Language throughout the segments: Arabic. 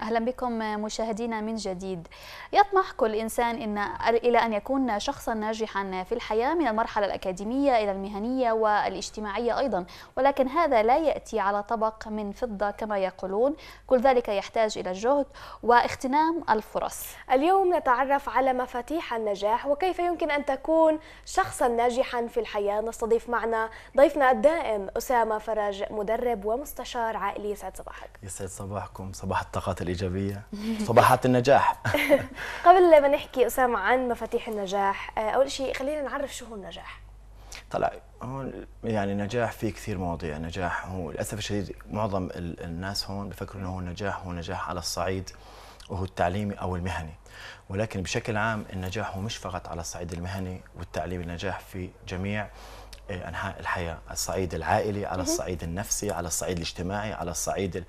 أهلا بكم مشاهدينا من جديد يطمح كل إنسان إن إلى أن يكون شخصا ناجحا في الحياة من المرحلة الأكاديمية إلى المهنية والاجتماعية أيضا ولكن هذا لا يأتي على طبق من فضة كما يقولون كل ذلك يحتاج إلى الجهد واغتنام الفرص اليوم نتعرف على مفاتيح النجاح وكيف يمكن أن تكون شخصا ناجحا في الحياة نستضيف معنا ضيفنا الدائم أسامة فرج مدرب ومستشار عائلي يسعد صباحك يسعد صباحكم صباح الطاقات الإيجابية صباحات النجاح قبل ما نحكي أسامة عن مفاتيح النجاح آه، أول شيء خلينا نعرف شو هو النجاح طلع هون يعني نجاح في كثير مواضيع نجاح هو للأسف الشديد معظم الناس هون بفكروا أنه هو النجاح هو نجاح على الصعيد وهو التعليمي أو المهني ولكن بشكل عام النجاح هو مش فقط على الصعيد المهني والتعليمي النجاح في جميع آه، انحاء الحياه، الصعيد العائلي، على الصعيد النفسي، على الصعيد الاجتماعي، على الصعيد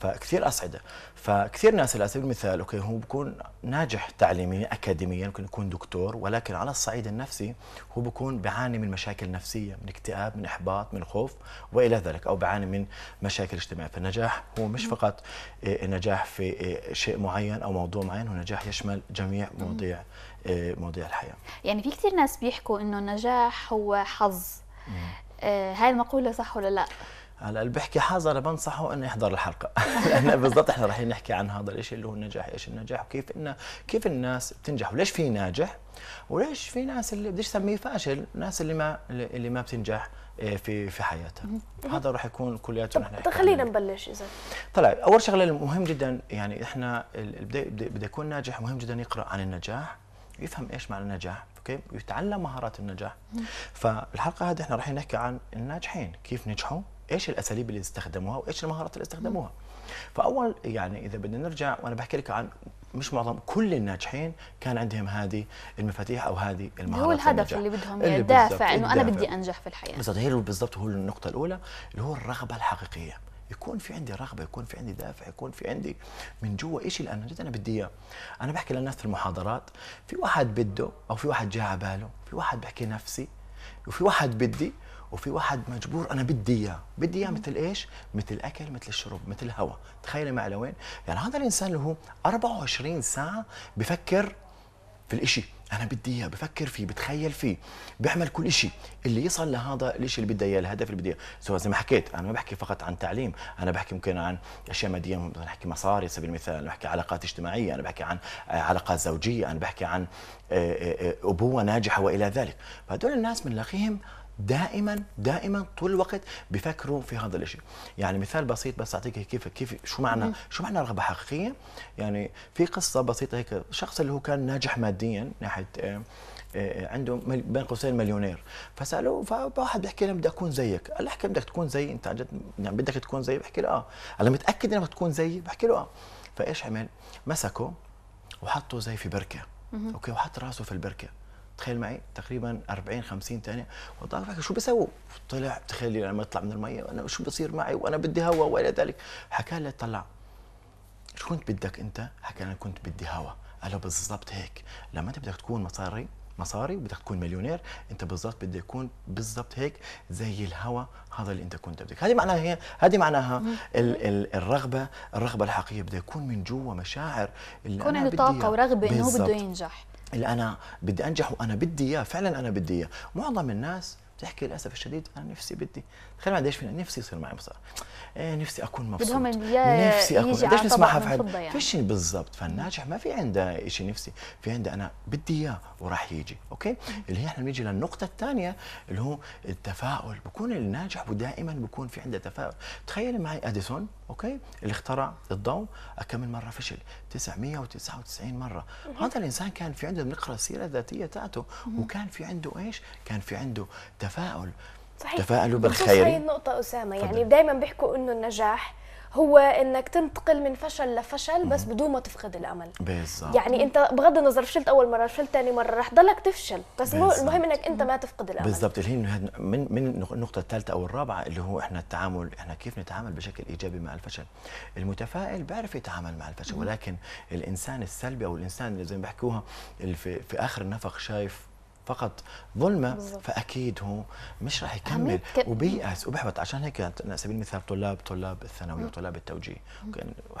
فكثير اصعده فكثير ناس على سبيل المثال اوكي هو بيكون ناجح تعليميا اكاديميا ممكن يكون دكتور ولكن على الصعيد النفسي هو بيكون بيعاني من مشاكل نفسيه من اكتئاب من احباط من خوف والى ذلك او بيعاني من مشاكل اجتماعيه فالنجاح هو مش فقط آه، نجاح في آه، شيء معين او موضوع معين هو نجاح يشمل جميع مواضيع آه، مواضيع الحياه يعني في كثير ناس بيحكوا انه النجاح هو حظ هاي المقوله صح ولا لا هلا اللي بحكي حاضر بنصحه انه يحضر الحلقه لانه بالضبط احنا رايحين نحكي عن هذا الشيء اللي هو النجاح ايش النجاح وكيف انه كيف الناس بتنجح وليش في ناجح وليش في ناس اللي بديش اسميه فاشل الناس اللي ما اللي ما بتنجح إيه، في في حياتها هذا راح يكون كلياته نحن طيب خلينا نبلش اذا طلع اول شغله مهم جدا يعني احنا بده يكون ناجح مهم جدا يقرا عن النجاح يفهم ايش معنى النجاح اوكي ويتعلم مهارات النجاح فالحلقه هذه احنا راح نحكي عن الناجحين كيف نجحوا ايش الاساليب اللي استخدموها وايش المهارات اللي استخدموها فاول يعني اذا بدنا نرجع وانا بحكي لك عن مش معظم كل الناجحين كان عندهم هذه المفاتيح او هذه المهارات هو الهدف اللي بدهم اياه الدافع انه انا بدي انجح في الحياه بالضبط هي بالضبط هو النقطه الاولى اللي هو الرغبه الحقيقيه يكون في عندي رغبه يكون في عندي دافع يكون في عندي من جوا شيء اللي انا جد انا بدي اياه انا بحكي للناس في المحاضرات في واحد بده او في واحد جاء على باله في واحد بحكي نفسي وفي واحد بدي وفي واحد مجبور انا بدي اياه بدي اياه مثل ايش مثل اكل مثل الشرب مثل هواء تخيلي معي لوين يعني هذا الانسان اللي هو 24 ساعه بفكر في الإشي أنا بدي إياه بفكر فيه بتخيل فيه بيعمل كل إشي اللي يصل لهذا الشيء اللي بدي إياه الهدف اللي بدي إياه سواء زي ما حكيت أنا ما بحكي فقط عن تعليم أنا بحكي ممكن عن أشياء مادية ممكن احكي مصاري على سبيل المثال أنا بحكي علاقات اجتماعية أنا بحكي عن علاقات زوجية أنا بحكي عن آه، آه، آه، أبوة ناجحة وإلى ذلك فهدول الناس بنلاقيهم دائما دائما طول الوقت بفكروا في هذا الشيء يعني مثال بسيط بس اعطيك كيف كيف شو معنى شو معنى رغبه حقيقيه يعني في قصه بسيطه هيك شخص اللي هو كان ناجح ماديا ناحيه آه، آه، عنده بين قوسين مليونير فسالوه فواحد بيحكي له بدي اكون زيك قال له احكي بدك تكون زي انت عن يعني بدك تكون زي بحكي له اه قال له متاكد انك تكون زي بحكي له اه فايش عمل مسكه وحطه زي في بركه اوكي وحط راسه في البركه تخيل معي تقريبا 40 50 ثانيه والضابط شو بسووا؟ طلع تخيل لما يطلع من الميه انا شو بصير معي وانا بدي هوا والى ذلك حكى لي طلع شو كنت بدك انت؟ حكى انا كنت بدي هوا قال له بالضبط هيك لما انت بدك تكون مصاري مصاري وبدك تكون مليونير انت بالضبط بدك تكون بالضبط هيك زي الهوا هذا اللي انت كنت بدك هذه معناها هي هذه معناها ال ال الرغبه الرغبه الحقيقيه بده يكون من جوا مشاعر اللي يكون عنده طاقه ورغبه انه بده ينجح اللي انا بدي انجح وانا بدي اياه فعلا انا بدي اياه معظم الناس بتحكي للاسف الشديد انا نفسي بدي تخيل قديش ايش نفسي يصير معي مصاري إيه نفسي اكون مبسوط بدهم نفسي اكون قديش نسمعها في حد يعني. فيش بالضبط فالناجح ما في عنده شيء نفسي في عنده انا بدي اياه وراح يجي اوكي اللي هي احنا بنيجي للنقطه الثانيه اللي هو التفاؤل بكون الناجح ودائما بكون في عنده تفاؤل تخيل معي اديسون اوكي اللي اخترع الضوء كم مره فشل 999 مره هذا الانسان كان في عنده بنقرا السيره الذاتيه تاعته وكان في عنده ايش كان في عنده تفاؤل صحيح تفاءلوا بالخير هاي النقطة أسامة يعني دائما بيحكوا إنه النجاح هو انك تنتقل من فشل لفشل بس بدون ما تفقد الامل بالزبط. يعني انت بغض النظر فشلت اول مره فشلت ثاني مره رح ضلك تفشل بس بالزبط. المهم انك انت ما تفقد الامل بالضبط اللي هي من من النقطه الثالثه او الرابعه اللي هو احنا التعامل احنا كيف نتعامل بشكل ايجابي مع الفشل المتفائل بيعرف يتعامل مع الفشل ولكن الانسان السلبي او الانسان اللي زي ما بحكوها في, في اخر النفق شايف فقط ظلمه فاكيد هو مش راح يكمل وبيأس وبحبط عشان هيك على سبيل المثال طلاب طلاب الثانوية وطلاب التوجيه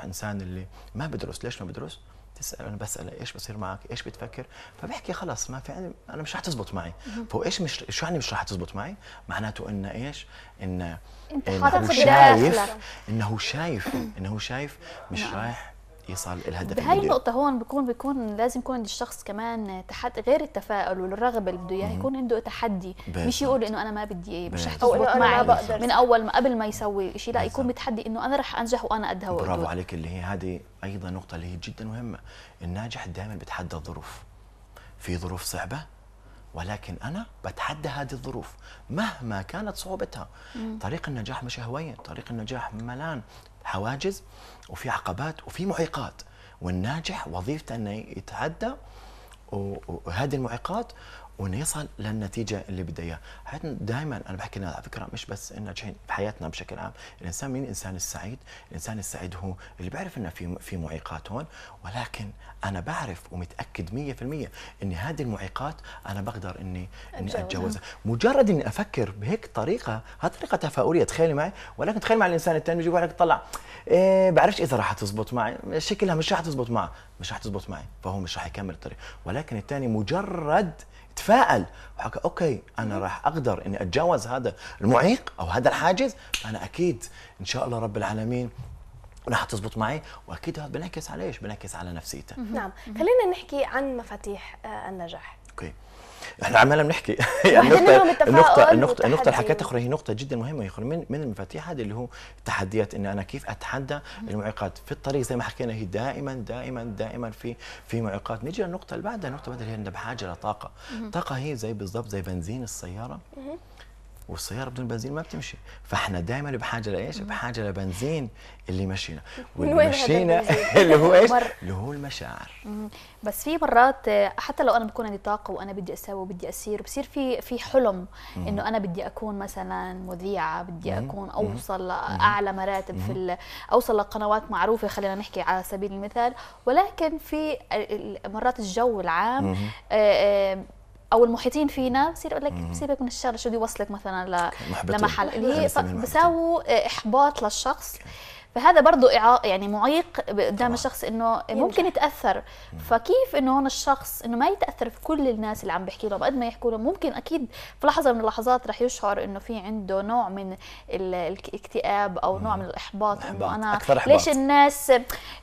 انسان اللي ما بدرس ليش ما بدرس؟ تسال انا بساله ايش بصير معك؟ ايش بتفكر؟ فبحكي خلاص ما في انا مش راح تزبط معي، فهو ايش مش شو يعني مش راح تزبط معي؟ معناته انه ايش؟ انه إنه شايف انه شايف انه شايف مش نعم. رايح ايصال الهدف بهاي النقطه هون بيكون بيكون لازم يكون عند الشخص كمان تحدي غير التفاؤل والرغبه اللي بده اياها يكون عنده تحدي مش يقول انه انا ما بدي اياه مش رح تزبط معي من اول ما قبل ما يسوي شيء لا يكون متحدي انه انا رح انجح وانا قدها برافو عليك اللي هي هذه ايضا نقطه اللي هي جدا مهمه الناجح دائما بيتحدى الظروف في ظروف صعبه ولكن انا بتحدى هذه الظروف مهما كانت صعوبتها مم. طريق النجاح مش هوين طريق النجاح ملان حواجز وفي عقبات وفي معيقات والناجح وظيفته انه يتعدى وهذه المعيقات وانه يصل للنتيجه اللي بده اياها، حياتنا دائما انا بحكي لنا على فكره مش بس الناجحين بحياتنا بشكل عام، الانسان مين الانسان السعيد؟ الانسان السعيد هو اللي بيعرف انه في في معيقات هون ولكن انا بعرف ومتاكد 100% اني هذه المعيقات انا بقدر اني اني اتجاوزها، مجرد اني افكر بهيك طريقه، هذه طريقه تفاؤليه تخيلي معي، ولكن تخيلي مع الانسان الثاني بيجي لك طلع إيه بعرفش اذا راح تزبط معي شكلها مش راح تزبط معه مش راح تزبط معي فهو مش راح يكمل الطريق ولكن الثاني مجرد تفائل وحكى اوكي انا راح اقدر اني اتجاوز هذا المعيق او هذا الحاجز فانا اكيد ان شاء الله رب العالمين راح تزبط معي واكيد هذا بنعكس على ايش؟ بنعكس على نفسيته. نعم، خلينا نحكي عن مفاتيح آه، النجاح. اوكي. احنا عمالنا بنحكي يعني النقطه النقطه النقطه النقطه اللي حكيتها اخرى هي نقطه جدا مهمه يا من من المفاتيح هذه اللي هو التحديات ان انا كيف اتحدى المعيقات في الطريق زي ما حكينا هي دائما دائما دائما في في معيقات نيجي للنقطه اللي بعدها النقطه اللي بعدها هي بحاجه لطاقه الطاقه هي زي بالضبط زي بنزين السياره والسياره بدون بنزين ما بتمشي فاحنا دائما بحاجه لايش بحاجه لبنزين اللي مشينا واللي مشينا اللي هو ايش اللي هو المشاعر بس في مرات حتى لو انا بكون عندي طاقه وانا بدي اسوي وبدي اسير بصير في في حلم انه انا بدي اكون مثلا مذيعه بدي اكون اوصل لاعلى مراتب في اوصل لقنوات معروفه خلينا نحكي على سبيل المثال ولكن في مرات الجو العام او المحيطين فينا بصير يقول لك سيبك من الشغله شو بيوصلك مثلا ل... لمحل اللي هي بساووا احباط للشخص فهذا برضه يعني معيق قدام الشخص انه ممكن يتاثر فكيف انه هون الشخص انه ما يتاثر في كل الناس اللي عم بحكي لهم قد ما يحكوا له ممكن اكيد في لحظه من اللحظات رح يشعر انه في عنده نوع من الاكتئاب او نوع من الاحباط انه انا أكثر إحباط. ليش الناس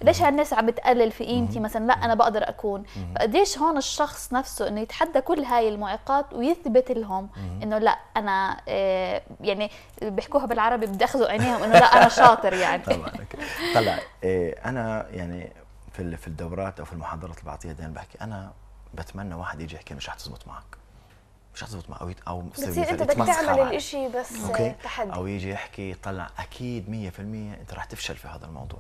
ليش هالناس عم بتقلل في قيمتي مثلا لا انا بقدر اكون فقديش هون الشخص نفسه انه يتحدى كل هاي المعيقات ويثبت لهم انه لا انا آه، يعني بيحكوها بالعربي بدي اخذوا عينيهم انه لا انا شاطر يعني امانك طلع إيه، انا يعني في في الدورات او في المحاضرات اللي بعطيها دائما بحكي انا بتمنى واحد يجي يحكي مش رح تزبط معك مش رح تزبط معك او او بتصير انت بدك تعمل الشيء بس أوكي. تحدي او يجي يحكي طلع اكيد 100% انت رح تفشل في هذا الموضوع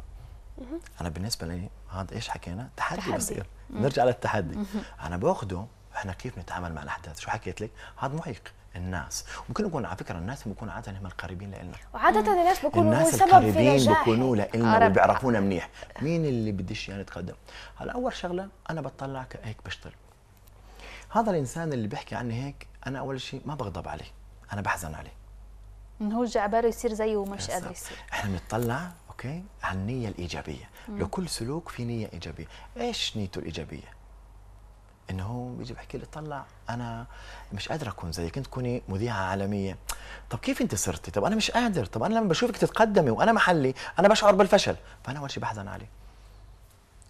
انا بالنسبه لي هذا ايش حكينا تحدي, تحدي. بصير نرجع للتحدي انا باخده احنا كيف نتعامل مع الاحداث شو حكيت لك هذا محيق الناس ممكن يكون على فكره الناس بيكونوا عاده هم القريبين لنا وعاده الناس بيكونوا الناس القريبين بيكونوا لنا وبيعرفونا منيح مين اللي بدش يعني يتقدم هلا اول شغله انا بطلع هيك بشتغل هذا الانسان اللي بيحكي عني هيك انا اول شيء ما بغضب عليه انا بحزن عليه انه هو جعباله يصير زيه ومش قادر يصير احنا بنطلع اوكي على النيه الايجابيه مم. لكل سلوك في نيه ايجابيه ايش نيته الايجابيه انه هو بيجي بحكي لي طلع انا مش قادر اكون زيك انت تكوني مذيعه عالميه طب كيف انت صرتي طب انا مش قادر طب انا لما بشوفك تتقدمي وانا محلي انا بشعر بالفشل فانا اول شيء بحزن عليه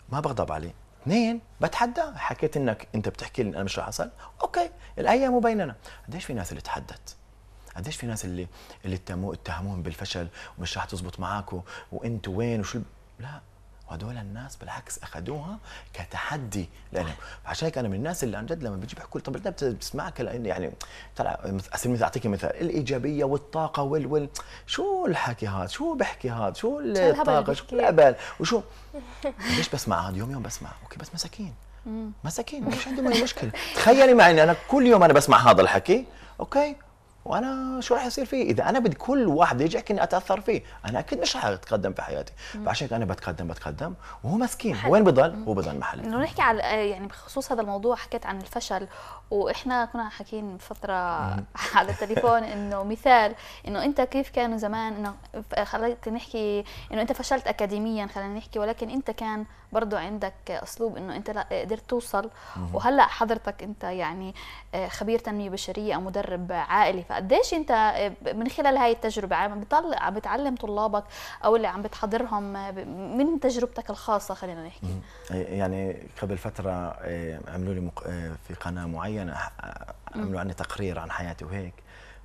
ما بغضب عليه اثنين بتحدى حكيت انك انت بتحكي لي انا مش رح اصل اوكي الايام بيننا قديش في ناس اللي تحدت قديش في ناس اللي اللي اتهموهم بالفشل ومش رح تزبط معاكم وانتم وين وشو لا وهدول الناس بالعكس اخذوها كتحدي لهم فعشان هيك انا من الناس اللي عن جد لما بيجي بيحكوا طب انت بتسمعك لان يعني طلع اسمي اعطيك مثال الايجابيه والطاقه وال وال شو الحكي هذا شو بحكي هذا شو الطاقه شو الهبل وشو ليش بسمع هذا يوم يوم بسمع اوكي بس مساكين مساكين مش عندهم اي مشكله تخيلي معي انا كل يوم انا بسمع هذا الحكي اوكي وانا شو راح يصير فيه؟ اذا انا بدي كل واحد يجي يحكي اني اتاثر فيه، انا اكيد مش راح اتقدم في حياتي، فعشان انا بتقدم بتقدم وهو مسكين محل. وين بضل؟ هو بضل محل انه نحكي على آه، يعني بخصوص هذا الموضوع حكيت عن الفشل واحنا كنا حاكيين فتره على التليفون انه مثال انه انت كيف كانوا زمان انه خليت نحكي انه انت فشلت اكاديميا خلينا نحكي ولكن انت كان برضه عندك اسلوب انه انت لا قدرت توصل وهلا حضرتك انت يعني آه، خبير تنميه بشريه او مدرب عائلي فقديش انت من خلال هاي التجربه عم بتطلع عم بتعلم طلابك او اللي عم بتحضرهم من تجربتك الخاصه خلينا نحكي إيه، يعني قبل فتره إيه، عملوا لي إيه، في قناه معينه عملوا عني تقرير عن حياتي وهيك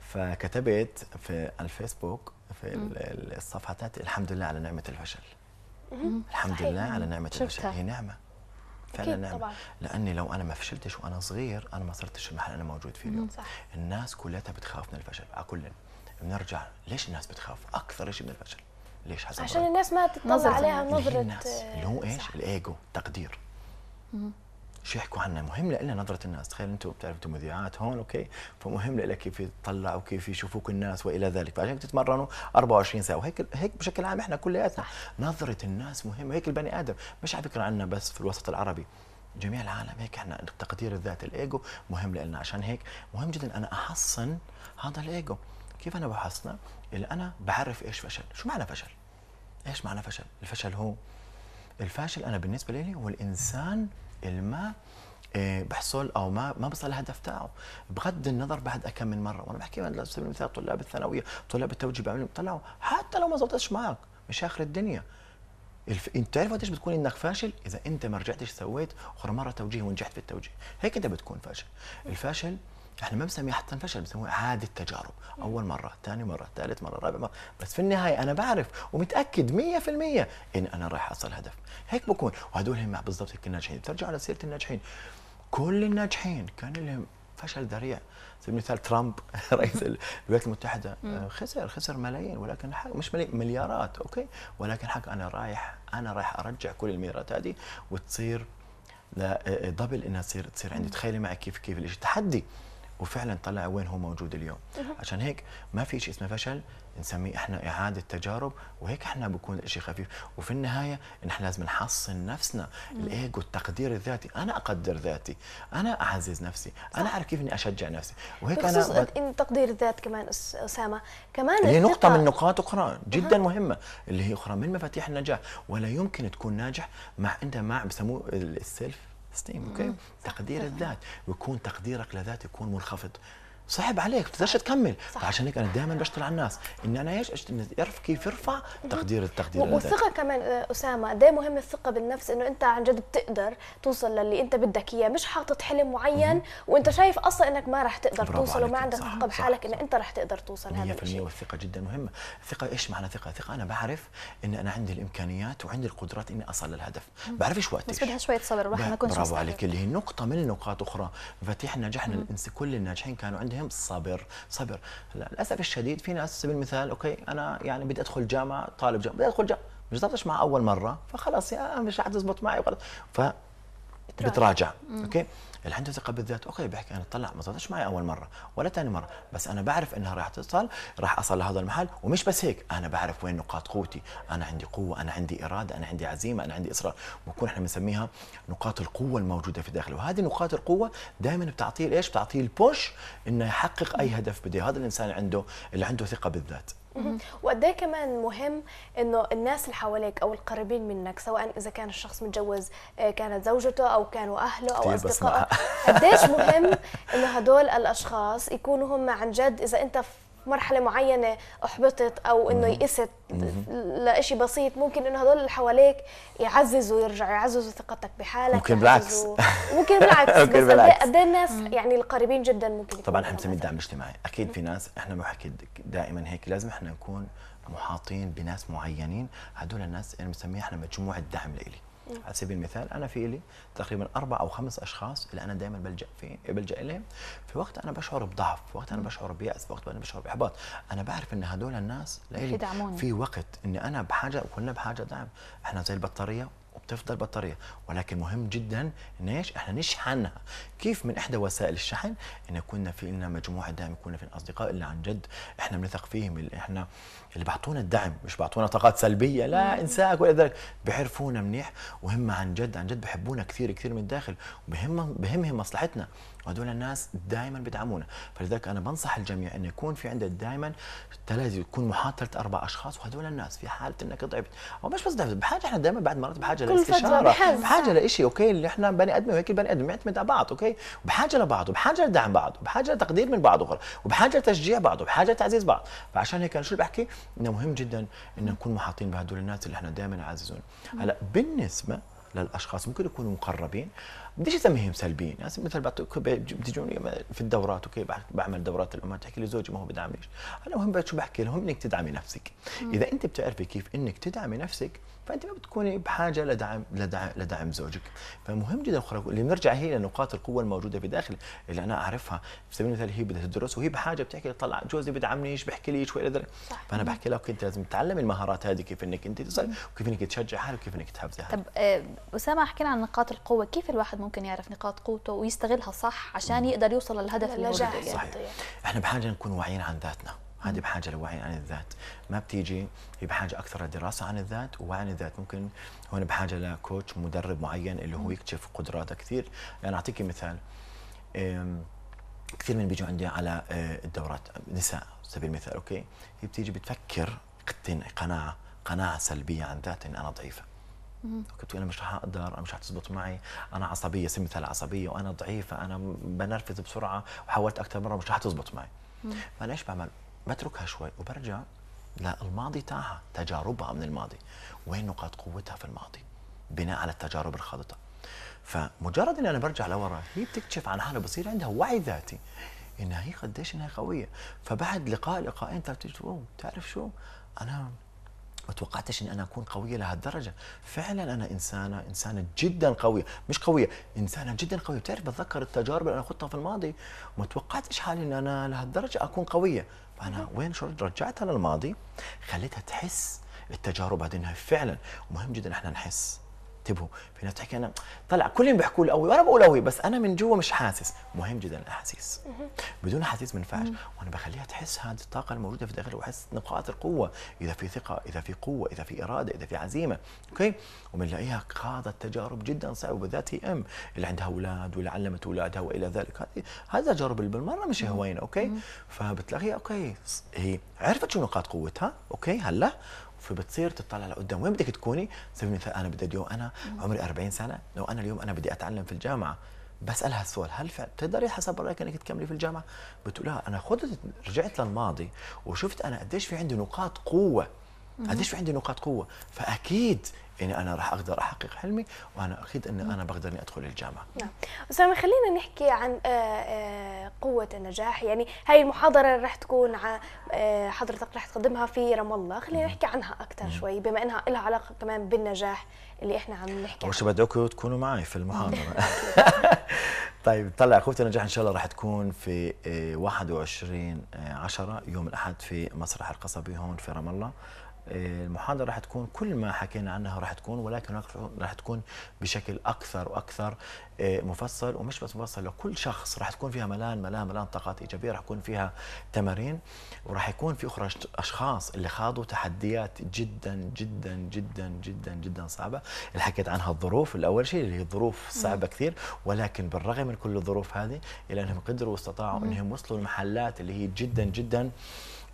فكتبت في الفيسبوك في الصفحه تاعتي الحمد لله على نعمه الفشل الحمد لله على نعمه الفشل هي نعمه فعلا أكيد طبعا. لاني لو انا ما فشلتش وانا صغير انا ما صرتش المحل انا موجود فيه اليوم صح. الناس كلها بتخاف من الفشل كل بنرجع ليش الناس بتخاف اكثر شيء من الفشل ليش حسب عشان الناس ما تطلع عليها نظره الناس اللي آه، هو ايش الايجو تقدير مم. شو يحكوا عنا مهم لنا نظرة الناس تخيل انتم بتعرفوا انتم مذيعات هون اوكي فمهم لك كيف يطلع وكيف يشوفوك الناس والى ذلك فعشان تتمرنوا 24 ساعة وهيك هيك بشكل عام احنا كلياتنا نظرة الناس مهمة هيك البني ادم مش على فكرة عنا بس في الوسط العربي جميع العالم هيك احنا تقدير الذات الايجو مهم لنا عشان هيك مهم جدا انا احصن هذا الايجو كيف انا بحصنه؟ اللي انا بعرف ايش فشل شو معنى فشل؟ ايش معنى فشل؟ الفشل هو الفاشل انا بالنسبه لي هو الانسان الما آه، بحصل او ما ما بصل الهدف تاعه بغض النظر بعد كم من مره وانا بحكي على سبيل المثال طلاب الثانويه طلاب التوجيه بيعملوا طلعوا حتى لو ما زبطتش معك مش اخر الدنيا الف... انت تعرف قديش بتكون انك فاشل اذا انت ما رجعتش سويت اخر مره توجيه ونجحت في التوجيه هيك انت بتكون فاشل الفاشل احنا ما بنسميها حتى فشل بنسميها عادة تجارب اول مره ثاني مره ثالث مره رابع مره بس في النهايه انا بعرف ومتاكد 100% ان انا رايح احصل هدف هيك بكون وهدول هم بالضبط هيك الناجحين بترجع سيرة الناجحين كل الناجحين كان لهم فشل ذريع سبيل مثال ترامب رئيس الولايات المتحده آه، خسر خسر ملايين ولكن حق مش ملايين مليارات اوكي ولكن حق انا رايح انا رايح ارجع كل الميرات هذه وتصير دبل آه، آه، انها تصير تصير عندي تخيلي معي كيف كيف الشيء تحدي وفعلا طلع وين هو موجود اليوم عشان هيك ما في شيء اسمه فشل نسميه احنا اعاده تجارب وهيك احنا بكون الشيء خفيف وفي النهايه نحن لازم نحصن نفسنا الايجو التقدير الذاتي انا اقدر ذاتي انا اعزز نفسي انا اعرف كيف اني اشجع نفسي وهيك انا إن تقدير الذات كمان اسامه كمان هي نقطه من نقاط اخرى جدا أه. مهمه اللي هي اخرى من مفاتيح النجاح ولا يمكن تكون ناجح مع انت مع بسموه السيلف ستيم اوكي تقدير الذات ويكون تقديرك لذاتك يكون منخفض صعب عليك بتقدرش تكمل فعشان هيك انا دائما بشتغل على الناس ان انا ايش يعرف كيف يرفع تقدير التقدير والثقه كمان آه، اسامه ايه مهم الثقه بالنفس انه انت عن جد بتقدر توصل للي انت بدك اياه مش حاطط حلم معين وانت شايف اصلا انك ما راح تقدر توصل وما عندك ثقه بحالك ان انت راح تقدر توصل هذا الشيء 100% والثقه جدا مهمه الثقه ايش معنى ثقه ثقه انا بعرف ان انا عندي الامكانيات وعندي القدرات اني اصل للهدف بعرف ايش وقت بس بدها شويه صبر الواحد ما يكونش برافو عليك اللي هي نقطه من نقاط اخرى مفاتيح نجاحنا كل الناجحين كانوا عندهم المهم صبر صبر هلا للاسف الشديد في ناس سبيل المثال اوكي انا يعني بدي ادخل جامعه طالب جامعه بدي ادخل جامعه مش ضبطش مع اول مره فخلص يا يعني مش رح تزبط معي وخلص ف بتراجع, بتراجع. اوكي اللي عنده ثقه بالذات اوكي بحكي انا طلع ما صارتش معي اول مره ولا ثاني مره بس انا بعرف انها راح تصل راح اصل لهذا المحل ومش بس هيك انا بعرف وين نقاط قوتي انا عندي قوه انا عندي اراده انا عندي عزيمه انا عندي اصرار بكون احنا بنسميها نقاط القوه الموجوده في داخله وهذه نقاط القوه دائما بتعطيه ايش بتعطيه البوش انه يحقق اي هدف بده هذا الانسان عنده اللي عنده ثقه بالذات وقد ايه كمان مهم انه الناس اللي حواليك او القريبين منك سواء اذا كان الشخص متجوز آه، كانت زوجته او كانوا اهله او اصدقائه قديش مهم انه هدول الاشخاص يكونوا هم عن جد اذا انت مرحله معينه احبطت او انه يئست لشيء بسيط ممكن انه هدول اللي حواليك يعززوا يرجعوا يعززوا ثقتك بحالك ممكن بالعكس ممكن بالعكس ممكن بالعكس قد إيه الناس يعني القريبين جدا ممكن طبعا احنا بنسميه الدعم الاجتماعي اكيد في ناس احنا بحكي دائما هيك لازم احنا نكون محاطين بناس معينين هدول الناس اللي بنسميها احنا مجموعه دعم لإلي إيه. على سبيل المثال انا في لي تقريبا اربع او خمس اشخاص اللي انا دائما بلجا في بلجا اليهم في وقت انا بشعر بضعف وقت انا بشعر بياس وقت انا بشعر باحباط انا بعرف ان هدول الناس لإلي في وقت اني انا بحاجه وكلنا بحاجه دعم احنا زي البطاريه وبتفضل بطاريه ولكن مهم جدا ايش؟ احنا نشحنها كيف من احدى وسائل الشحن ان كنا في لنا مجموعه دائما كنا في الاصدقاء اللي عن جد احنا بنثق فيهم اللي احنا اللي بعطونا الدعم مش بعطونا طاقات سلبيه لا انساك ولا ذلك بيعرفونا منيح وهم عن جد عن جد بحبونا كثير كثير من الداخل وبهم بهمهم مصلحتنا وهدول الناس دائما بدعمونا فلذلك انا بنصح الجميع انه يكون في عندك دائما ثلاثه يكون محاط ثلاث اربع اشخاص وهدول الناس في حاله انك ضعفت او مش بس ضعفت بحاجه احنا دائما بعد مرات بحاجه لاستشاره بحاجه لشيء اوكي اللي احنا بني ادمين وهيك بني ادم يعتمد على بعض اوكي وبحاجه لبعض وبحاجه لدعم بعض وبحاجه لتقدير من بعض اخر وبحاجه لتشجيع بعض وبحاجه لتعزيز بعض فعشان هيك انا شو بحكي انه مهم جدا ان نكون محاطين بهدول الناس اللي احنا دائما نعززهم هلا بالنسبه للاشخاص ممكن يكونوا مقربين بديش اسميهم سلبيين يعني مثل بتجوني في الدورات اوكي بعمل دورات الامهات تحكي لي زوجي ما هو بدعمنيش انا مهم شو بحكي لهم انك تدعمي نفسك اذا انت بتعرفي كيف انك تدعمي نفسك فانت ما بتكوني بحاجه لدعم لدعم لدعم زوجك فمهم جدا اخرى اللي بنرجع هي لنقاط القوه الموجوده في داخلي اللي انا اعرفها في سبيل المثال هي بدها تدرس وهي بحاجه بتحكي لي طلع جوزي بدعمني ايش بحكي لي شوي فانا بحكي لها اوكي انت لازم تتعلمي المهارات هذه كيف انك انت تصل وكيف انك تشجع حالك وكيف انك تحفزي حالك طب آه، اسامه حكينا عن نقاط القوه كيف الواحد ممكن يعرف نقاط قوته ويستغلها صح عشان يقدر يوصل للهدف اللي هو صحيح طيب. احنا بحاجه نكون واعيين عن ذاتنا هذه بحاجه لوعي عن الذات ما بتيجي هي بحاجه اكثر لدراسه عن الذات ووعي عن الذات ممكن هون بحاجه لكوتش مدرب معين اللي هو يكتشف قدراتك كثير يعني اعطيكي مثال كثير من بيجوا عندي على أه، الدورات نساء سبيل المثال اوكي هي بتيجي بتفكر قناعه قناعه سلبيه عن ذاتها اني انا ضعيفه كنت انا مش رح اقدر انا مش تزبط معي انا عصبيه سمي العصبيه وانا ضعيفه انا بنرفز بسرعه وحاولت اكثر مره مش رح تزبط معي فانا ايش بعمل بتركها شوي وبرجع للماضي تاعها تجاربها من الماضي وين نقاط قوتها في الماضي بناء على التجارب الخاضتها فمجرد ان انا برجع لورا هي بتكشف عن حالها بصير عندها وعي ذاتي انها هي قديش انها قويه فبعد لقاء لقاءين ثلاثة تعرف شو انا ما توقعتش ان انا اكون قويه لهالدرجه فعلا انا انسانه انسانه جدا قويه مش قويه انسانه جدا قويه بتعرف بتذكر التجارب اللي انا خضتها في الماضي ما توقعتش حالي ان انا لهالدرجه اكون قويه فانا نعم. وين شو رجعتها للماضي خليتها تحس التجارب هذه انها فعلا مهم جدا احنا نحس انتبهوا في ناس تحكي انا طلع يوم بيحكوا لي قوي وانا بقول قوي بس انا من جوا مش حاسس مهم جدا الاحاسيس بدون احاسيس ما ينفعش وانا بخليها تحس هذه الطاقه الموجوده في داخلها وحس نقاط القوه اذا في ثقه اذا في قوه اذا في اراده اذا في عزيمه اوكي وبنلاقيها خاضت تجارب جدا صعبه بالذات هي ام اللي عندها اولاد واللي علمت اولادها والى ذلك هذه هذا تجارب بالمره مش هواين اوكي فبتلاقيها اوكي هي عرفت شو نقاط قوتها اوكي هلا فبتصير تطلع لقدام وين بدك تكوني سبب مثال انا بدي اليوم انا عمري 40 سنه لو انا اليوم انا بدي اتعلم في الجامعه بسألها هالسؤال هل فعلا بتقدري حسب رأيك انك تكملي في الجامعه؟ بتقولها انا خدت رجعت للماضي وشفت انا قديش في عندي نقاط قوه قديش في عندي نقاط قوه فاكيد اني انا راح اقدر احقق حلمي وانا اكيد اني انا بقدر اني ادخل الجامعه. نعم. اسامه خلينا نحكي عن آه، آه، قوه النجاح، يعني هاي المحاضره راح تكون آه، حضرتك راح تقدمها في رام الله، خلينا نحكي عنها اكثر شوي بما انها لها علاقه كمان بالنجاح اللي احنا عم نحكي عنه. بدعوكم تكونوا معي في المحاضره. طيب طلع قوه النجاح ان شاء الله راح تكون في 21 10 يوم الاحد في مسرح القصبي هون في رام الله. المحاضرة راح تكون كل ما حكينا عنها راح تكون ولكن راح تكون بشكل أكثر وأكثر آه، مفصل ومش بس مفصل لكل شخص راح تكون فيها ملان ملان ملان طاقات إيجابية راح يكون فيها تمارين وراح يكون في أخرى أشخاص اللي خاضوا تحديات جدا جدا جدا جدا جدا صعبة اللي حكيت عنها الظروف الأول شيء اللي هي الظروف صعبة كثير ولكن بالرغم من كل الظروف هذه إلا أنهم قدروا واستطاعوا أنهم وصلوا لمحلات اللي هي جدا جدا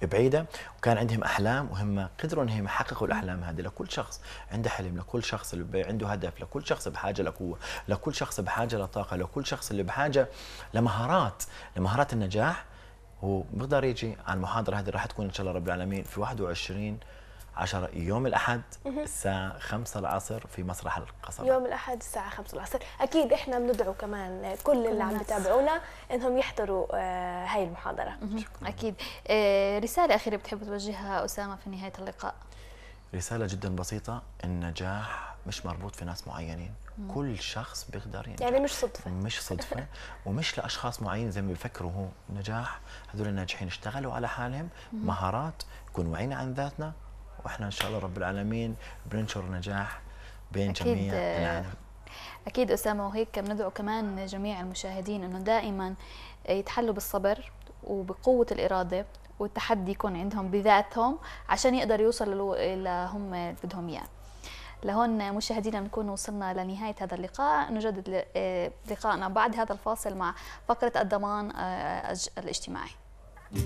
بعيده وكان عندهم احلام وهم قدروا انهم يحققوا الاحلام هذه لكل شخص عنده حلم لكل شخص اللي عنده هدف لكل شخص بحاجه لقوه لكل شخص بحاجه لطاقه لكل شخص اللي بحاجه لمهارات لمهارات النجاح وبقدر يجي على المحاضره هذه راح تكون ان شاء الله رب العالمين في 21 10 يوم الأحد الساعة 5 العصر في مسرح القصر يوم الأحد الساعة 5 العصر أكيد إحنا بندعو كمان كل اللي عم بتابعونا إنهم يحضروا آه، هاي المحاضرة شكرا. أكيد آه، رسالة أخيرة بتحب توجهها أسامة في نهاية اللقاء رسالة جدا بسيطة النجاح مش مربوط في ناس معينين كل شخص بيقدر ينجح يعني مش صدفة مش صدفة ومش لأشخاص معينين زي ما بيفكروا هو نجاح هذول الناجحين اشتغلوا على حالهم مهارات كون وعينا عن ذاتنا واحنا ان شاء الله رب العالمين بننشر نجاح بين أكيد جميع آه، العالم اكيد اسامه وهيك بندعو كمان جميع المشاهدين انه دائما آه، يتحلوا بالصبر وبقوه الاراده والتحدي يكون عندهم بذاتهم عشان يقدروا يوصلوا اللي هم بدهم اياه لهون مشاهدينا بنكون وصلنا لنهاية هذا اللقاء نجدد آه، لقائنا بعد هذا الفاصل مع فقرة الضمان الاجتماعي